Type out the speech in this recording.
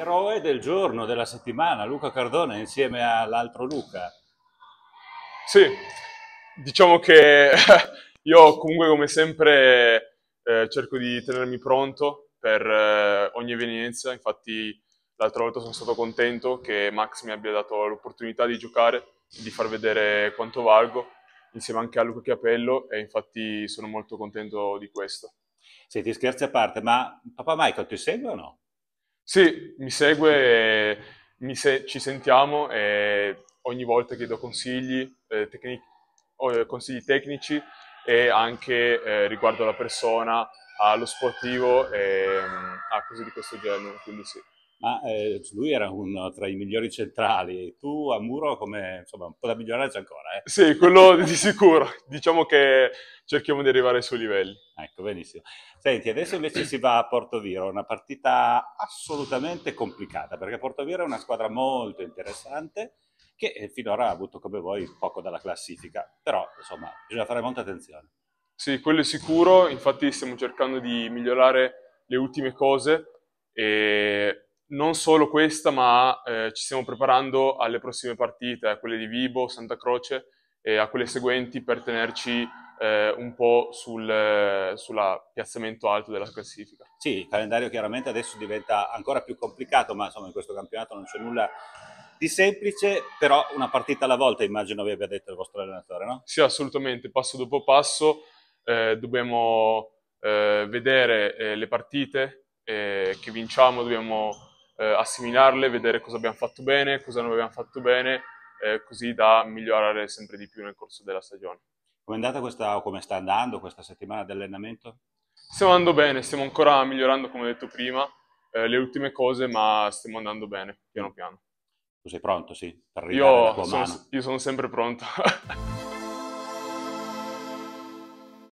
eroe del giorno, della settimana, Luca Cardone insieme all'altro Luca. Sì, diciamo che io comunque come sempre eh, cerco di tenermi pronto per eh, ogni evenienza, infatti l'altra volta sono stato contento che Max mi abbia dato l'opportunità di giocare, di far vedere quanto valgo, insieme anche a Luca Chiapello e infatti sono molto contento di questo. Senti, scherzi a parte, ma papà Michael ti segue o no? Sì, mi segue, eh, mi se- ci sentiamo e eh, ogni volta che do consigli, eh, tecnic- eh, consigli tecnici e anche eh, riguardo alla persona, allo sportivo e ehm, a ah, cose di questo genere, quindi sì ma eh, lui era uno tra i migliori centrali. Tu a Muro, come, insomma, un po' da migliorare c'è ancora. Eh? Sì, quello di sicuro. Diciamo che cerchiamo di arrivare ai suoi livelli. Ecco, benissimo. Senti, adesso invece si va a Porto Viro, una partita assolutamente complicata, perché Porto Viro è una squadra molto interessante che eh, finora ha avuto come voi poco dalla classifica, però insomma bisogna fare molta attenzione. Sì, quello è sicuro, infatti stiamo cercando di migliorare le ultime cose e non solo questa, ma eh, ci stiamo preparando alle prossime partite, a quelle di Vibo, Santa Croce e a quelle seguenti per tenerci eh, un po' sul eh, piazzamento alto della classifica. Sì, il calendario chiaramente adesso diventa ancora più complicato, ma insomma in questo campionato non c'è nulla di semplice, però una partita alla volta immagino vi abbia detto il vostro allenatore, no? Sì, assolutamente, passo dopo passo eh, dobbiamo eh, vedere eh, le partite che vinciamo, dobbiamo eh, assimilarle, vedere cosa abbiamo fatto bene, cosa non abbiamo fatto bene, eh, così da migliorare sempre di più nel corso della stagione. Come è andata questa, o come sta andando questa settimana di allenamento? Stiamo andando bene, stiamo ancora migliorando, come ho detto prima, eh, le ultime cose, ma stiamo andando bene, piano piano. Tu sei pronto, sì? Per arrivare io, sono, io sono sempre pronto.